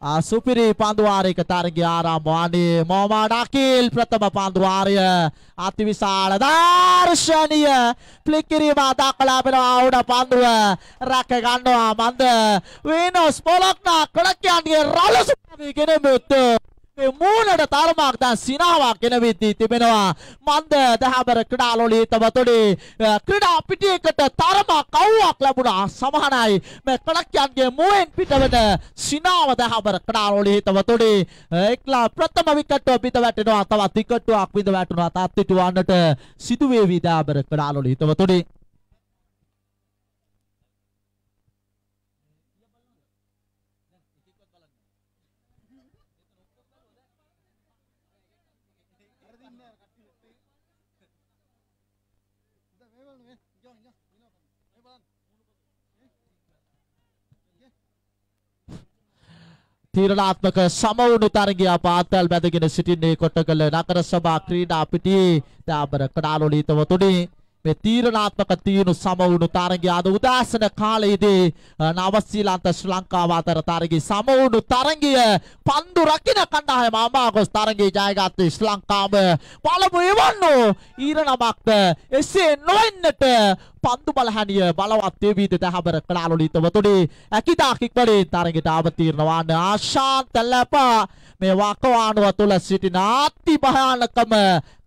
සුපිරි පන්දුවාරයක තරගය ආරම්භ වන්නේ මොහමඩ් අකිල් ප්‍රථම පන්දුවාරය අතිවිශාල දර්ශනීය ෆ්ලික් කිරීම දක්වලා පෙනවා උඩ පන්දුව රැක ගන්නවා මන්ද විනෝස් පොලොක්නා කොලක්යන්ගේ රළු සුපිරි ගෙනෙමුත්තු මූලට තරමක් දැන් සිනාවක් ගෙනවිද්දී තිබෙනවා මන්ද දහබර ක්‍රඩාලොලී තවතොඩේ ක්‍රඩා පිටියකට තරමක් අවුවක් ලැබුණා සමහරයි මේ කලක්යන්ගේ මුවෙන් පිටවන සිනාව දහබර ක්‍රඩාලොලී තවතොඩේ එක්ලා ප්‍රථම විකට්ටුව පිට වැටෙනවා තවත් විකට්ටුවක් පිට වැටුණා තාත්තිටු වන්නට සිදුවේ විදාබර ක්‍රඩාලොලී තවතොඩේ තීරණාත්මක සමවුණු තරගයා පාතල් බැඳගෙන සිටින්නේ කොටකල නගර සභා ක්‍රීඩා පිටියේ දාබර කඩාලුලීතවතුනේ මේ තීරණාත්මක තීරු සමවුණු තරගය අද උදෑසන කාලයේදී නවසීලන්ත ශ්‍රී ලංකාව අතර තරගයේ සමවුණු තරගය පන්දු රකින්න කණ්ඩායම අමාගොස් තරගයේ ජයගත්තේ ශ්‍රී ලංකාව පළමු එවන්නෝ ඊරණමක්ද එසේ නොවෙන්නට පන්දු බලහැනිය බලවත් වේවිද තහබර කලාලු ලිතවතුනේ ඇකිදා කික්වලේ තරගයට අවතීර්ණවන ආශාන්ත ලැපා මේ වකවානුව තුල සිටින අති භයානකම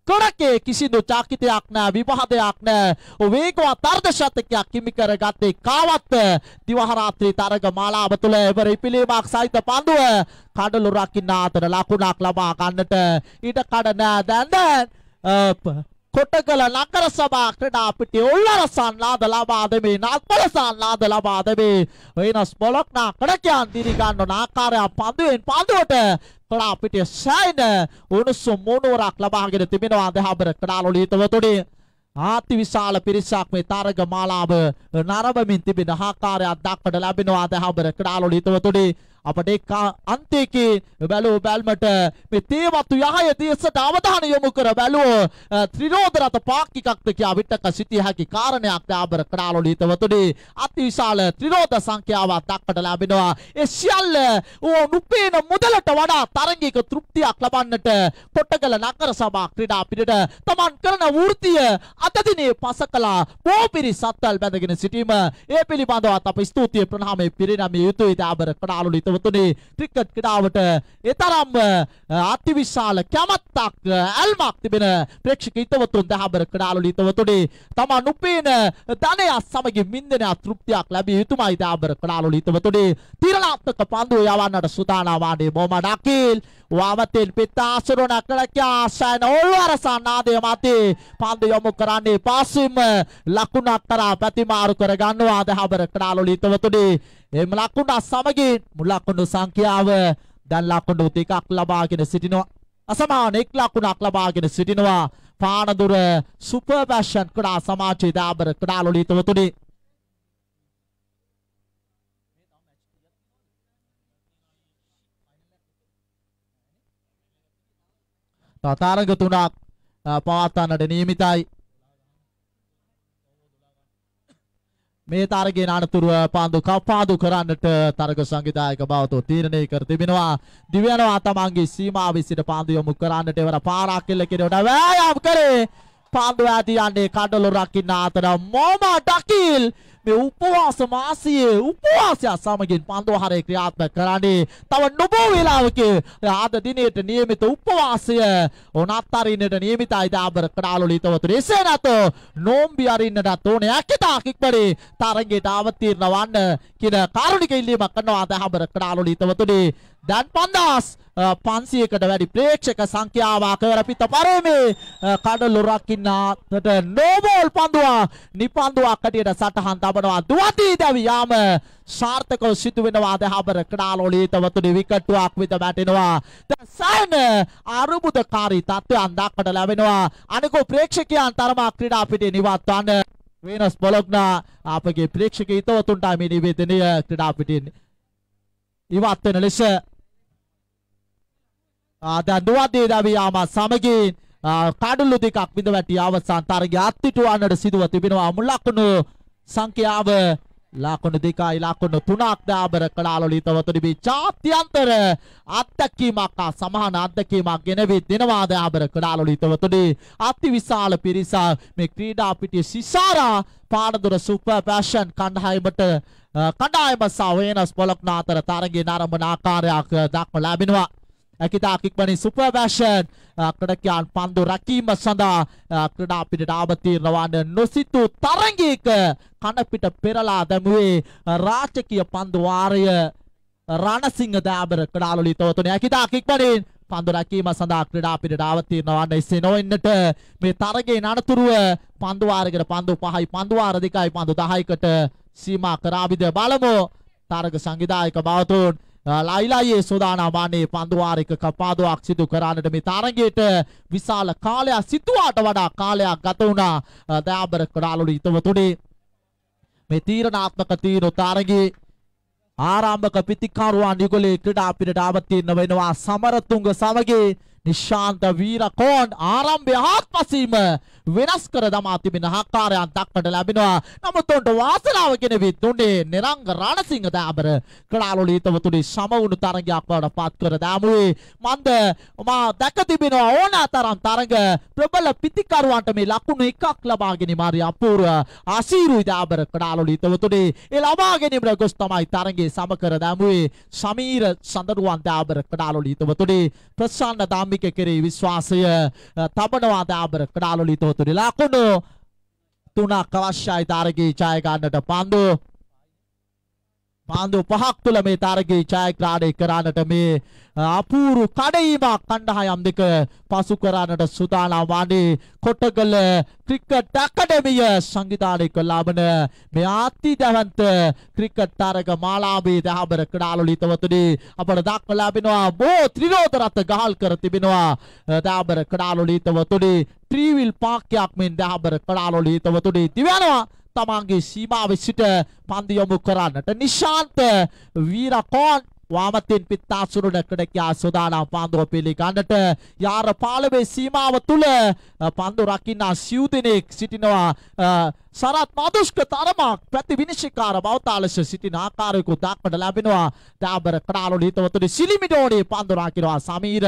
කොරකේ කිසිදු චාකිතයක් නෑ විවාදයක් නෑ වේගවත් අර්ධ ශතකයක් හිමි කරගත්තේ කාවත් දිවහරාත්‍රී තරග මාලාව තුළ එවර ඉපිලීමක් සහිත පන්දුව කඩලු රකින්න අතර ලකුණක් ලබා ගන්නට ඊට කඩ නෑ දැන් කොටගල නගර සභා ක්‍රඩා පිටි උල්ලරසන් ලාද ලබා දෙමේ නත්පලසන් ලාද ලබා දෙමේ වෙනස් බොලොක්නා කඩකයන් දිරි ගන්නන ආකාරය පන්දුවෙන් පන්දුවට කලාපිටිය ශයින උණුසුම් මූණුවරක් ලබාගෙන තිබෙනවා දහබර කඩාලුලීතවතුනේ ආති විශාල පිරිසක් මේ තරග මාලාව නරඹමින් තිබෙන ආකාරයක් දක්වට ලැබෙනවා දහබර කඩාලුලීතවතුනේ අපට එක් අන්තයකේ බැලූ බැල්මට මේ තේවතු යහය දේශට අවධානය යොමු කර බැලුව ත්‍රිරෝධ රථ පාක්කිකක්ද කියා විටක සිටිය හැකි කාරණයක් දාබර කඩාලොලීතවතුනේ අතිවිශාල ත්‍රිරෝධ සංඛ්‍යාවක් දක්වට ලැබෙනවා ඒ සියල්ල නුපේන මුදලට වඩා තරගයක තෘප්තියක් ලබන්නට කොටගල නගර සභා ක්‍රීඩා පිටට තමන් කරන වෘත්තිය අද දිනේ පස කළා බොහෝ පිරිස් අත්වල් බැඳගෙන සිටීම ඒ පිළිබඳවත් අප ස්තුතිය ප්‍රණාමය පිරිනමිය යුතුයි දාබර කඩාලොලීත සොතුනේ ක්‍රිකට් ක්‍රීඩාවට එතරම්ම අතිවිශාල කැමැත්තක් ඇල්මක් තිබෙන ප්‍රේක්ෂක හිතවතුන් දහබර ක්‍රීඩාවල හිතවතුනේ තමන් උපේන ධනය සමග මින්දෙන තෘප්තියක් ලැබිය යුතුමයි දහබර ක්‍රීඩාවල හිතවතුනේ තීරණාත්මක පන්දුව යවන්නට සූදානම් ආනේ මොහමඩ් අකීල් වාමතෙන් පිටාසුරුණ අකලක ආශයන ඔල්ව අරසන්න ආදේ මතේ පන්දු යොමු කරන්නේ පාසින්ම ලකුණ අතරා ප්‍රතිමාරු කර ගන්නවා දහබර ක්‍රාලු ලිතවතුනේ එම් ලකුණ සමගින් මුලකුණු සංඛ්‍යාව දැන් ලකුණු දෙකක් ලබාගෙන සිටිනවා අසමාන එක් ලකුණක් ලබාගෙන සිටිනවා පානදුර සුපර් පැෂන් ක්‍රා සමාජයේ දාබර ක්‍රාලු ලිතවතුනේ තරඟ තුනක් පවත්වන්නට නියමිතයි. මේ තරගයෙන් අනතුරුව පාන්දු කපාදු කරන්නට තරග සංවිධායක බවතෝ තීරණය කර තිබෙනවා. දිව්‍යනවා තමන්ගේ සීමාව සිට පාන්දු යොමු කරන්නට එවර පාරක් කෙල්ල කෙරෙවට වෑයම් කරේ. පාන්දු ඇති යන්නේ කඩලු රකින්න අතර මොම ඩකිල් මේ උපවාස මාසයේ උපවාසය සමගින් පන්දෝහරේ ක්‍රියාත්මක කරන්නේ තව නොබෝ වේලාවක ආද දිනේට નિયમિત උපවාසය උනත් අරින්නට નિયમિતයි දාබර කඩාලොලි තවතුනේ එසේ නැතෝ නෝම්බි අරින්නටත් ඕනේ ඇකිතා කික්බරේ තරගයට අවතීර්ණ වන්න කියන කාරුණික ඉල්ලීමක් කරනවා දාබර කඩාලොලි තවතුනේ දැන් 5000 500කට වැඩි ප්‍රේක්ෂක සංඛ්‍යාවක් කරපිට පරිමේ කඩලොරක් ඉන්නාතට නෝබෝල් පන්දුවක් නිපන්දුවක් හැටියට සටහන් තබනවා දුවති දැවි යාම සාර්ථකව සිදු වෙනවා දහබර ක්‍රාලෝලීතවතුනි විකට්ටුවක් විත වැටෙනවා සයන අරුබුදකාරී තත්ත්වයන් දක්වට ලැබෙනවා අනිකෝ ප්‍රේක්ෂකයන් තරමා ක්‍රීඩා පිටේ නිවත්වන්න වෙනස් බොලොග්නා අපගේ ප්‍රේක්ෂක හිතවතුන්ට මේ නිවේදනය ක්‍රීඩා පිටින් ඉවත් වෙන ලෙස දැන් දුවද්දී දවියාම සමගින් කඩුළු දෙකක් බිඳ වැටි අවසන් තරගය අත්විඳවන්නට සිදුව තිබෙනවා මුලකුණු සංඛ්‍යාව ලාකුණු දෙකයි ලාකුණු තුනක් දාබර කලාලොලිතවතුනි මේ ජාත්‍යන්තර අත්දැකීමක් සමාන අත්දැකීමක් ගෙනවි දෙනවා දාබර කලාලොලිතවතුනි අතිවිශාල පිරිස මේ ක්‍රීඩා පිටියේ සිසාරා පානදුර සුපර් ෆැෂන් කණ්ඩායමට කණ්ඩායම සහ වෙනස් බලක් නාතර තරගයේ නරඹන ආකාරයක් දක්ව ලැබෙනවා ඇකිතා කික්බනින් සුපර්වැෂන් ක්‍රඩකයන් පන්දු රැකීම සඳහා ක්‍රඩා පිටට ආවතීරණවන්න නොසිතූ තරගයක කනපිට පෙරලා දැමුවේ රාජකීය පන්දු වාරය රණසිංහ දෑබර ක්‍රඩාලුලි තවතුනේ ඇකිතා කික්බනින් පන්දු රැකීම සඳහා ක්‍රඩා පිටට ආවතීරණවන්න ඉස්සේ නොවෙන්නට මේ තරගයේ නඩතුරුව පන්දු වාරයකට පන්දු 5යි පන්දු වාර 2යි පන්දු 10කට සීමා කරාවිද බලමු තරග සංවිධායක බවතුන් Uh, ලයිලායේ සෝදානමානේ පන්දුවාරික පාදුවක් සිදු කරන්නට මේ තරගයට විශාල කාලයක් සිතුවාට වඩා කාලයක් ගත වුණා uh, දයාබර කුඩාලුළු හිතවතුනේ මේ තීරණාත්මක තීරු තරගයේ ආරම්භක පිතිකාරුවන් යුගලේ ක්‍රඩා පිට ආවත්තින්න වෙනවා සමරතුංග සමගේ නිශ්ශාන්ත වීරකෝන් ආරම්භය ආත්පසීම වෙනස් කර දමා තිබෙන ආකාරයන් දක්නට ලැබෙනවා. නමුත් උන්ට වාසනාව කියන විතුනේ නිරංග රණසිංහ දාබර කලාලෝලීතවතුනි සම වුණු තරගයක් බවට පත් කර දැමුවේ. මන්ද මා දැක තිබෙනවා ඕනතරම් තරග ප්‍රබල පිතිකරුවන්ට මේ ලකුණු එකක් ලබා ගැනීම හරි අපූර්ව අසීරුයි දාබර කලාලෝලීතවතුනි. ඒ ලබා ගැනීමට ගොස් තමයි තරගයේ සම කර දැමුවේ. සමීර සඳරුවන් දාබර කලාලෝලීතවතුනි ප්‍රසන්න දාම්මික කෙරෙහි විශ්වාසය තබනවා දාබර කලාලෝලීතවතුනි तो दिलाकू दो तुना करस्या इतारी की चाहे का नदपां පාන්දු පහක් තුළ මේ තරගයේ ජයග්‍රහණය කරන්නට මේ අපූරු කඩයිමක් කණ්ඩායම් දෙක පසු කරන්නට සූදානම් වන්නේ කොටගල ක්‍රිකට් අකාඩමිය සංවිධානය කළ ලබන මේ ආතිදවන්ත ක්‍රිකට් තරග මාලාවේ දහබර කඩාලුලිතවතුනි අපට දක්ව ලැබෙනවා බෝ ත්‍රිරෝද රත් ගහල් කර තිබෙනවා දහබර කඩාලුලිතවතුනි ත්‍රිවිල් පාක්යක් මෙන් දහබර කඩාලුලිතවතුනි දිවනවා තමන්ගේ සීමාවෙ සිට පන්දි යොමු කරන්නට නිශාන්ත වීරකෝන් වාමතින් පිත්තාසුරු ඩකඩකයා සෝදානම් පන්දුව පිළිගන්නට යාර පාලමේ සීමාව තුළ පන්දු රකින්න සිව් දෙනෙක් සිටිනවා සරත් මාදුෂ්ක තරමක් ප්‍රති විනිශ්චයකාර බවතා ලෙස සිටින ආකාරයකුත් දක්නට ලැබෙනවා. ඩාබර කඩාලු නීතවතුනි සිලිමිඩෝනේ පඳුරා කිනවා සමීර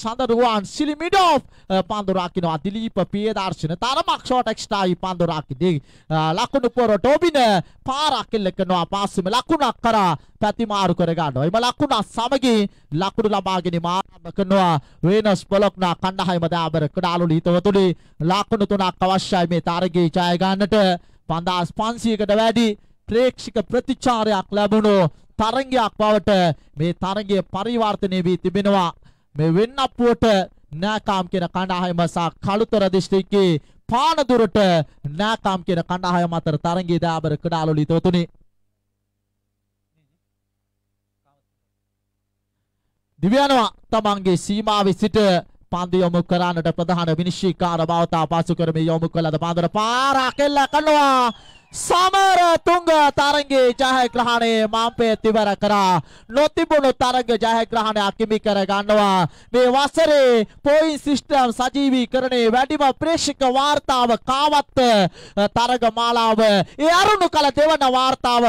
සඳරුවන් සිලිමිඩෝෆ් පඳුරා කිනවා දිලීප පියදර්ශන තරමක් ෂෝට් එක්ස්ට්‍රායි පඳුරා කිදී ලකුණු පොර ටොබින පාරක් එල්ල කරනවා පාසෙම ලකුණක් කරා ප්‍රතිමාරු කර ගන්නවා. එම ලකුණ සමගින් ලකුණු ලබාගෙන මාරම්භ කරනවා වෙනස් පොලොක්නා කණ්ඩායම ඩාබර කඩාලු නීතවතුනි ලකුණු තුනක් අවශ්‍යයි මේ තරගයේ ජය ගන්නට එයට 5500කට වැඩි ප්‍රේක්ෂක ප්‍රතිචාරයක් ලැබුණු තරගයක් බවට මේ තරගය පරිවර්තනය වී තිබෙනවා. මේ වෙන්නප්පුවට නෑකාම් කියන කණ්ඩායම සහ කළුතර දිස්ත්‍රික්කයේ පානදුරට නෑකාම් කියන කණ්ඩායම අතර තරගයේ දාබර ක්‍රීඩාලු ලිතවතුනි. දිව්‍යනවා තමන්ගේ සීමාවේ සිට පන්දු යොමු කරන්නට ප්‍රධාන විනිශ්චයකාර බවතා පාසු කරමින් යොමු කළද පන්දර පාරක් එල්ල කරනවා සමර තුංග තරංගේ ජයග්‍රහණයේ මාම්පේ තිවර කරා නොතිබුණු තරග ජයග්‍රහණය අකිමි කර ගන්නවා මේ වසරේ පොයින් සිස්ටම් සජීවීකරණයේ වැඩිම ප්‍රේක්ෂක වාර්තාව කාවත් තරග මාලාව ඒ අරුණු කල දෙවන වාර්තාව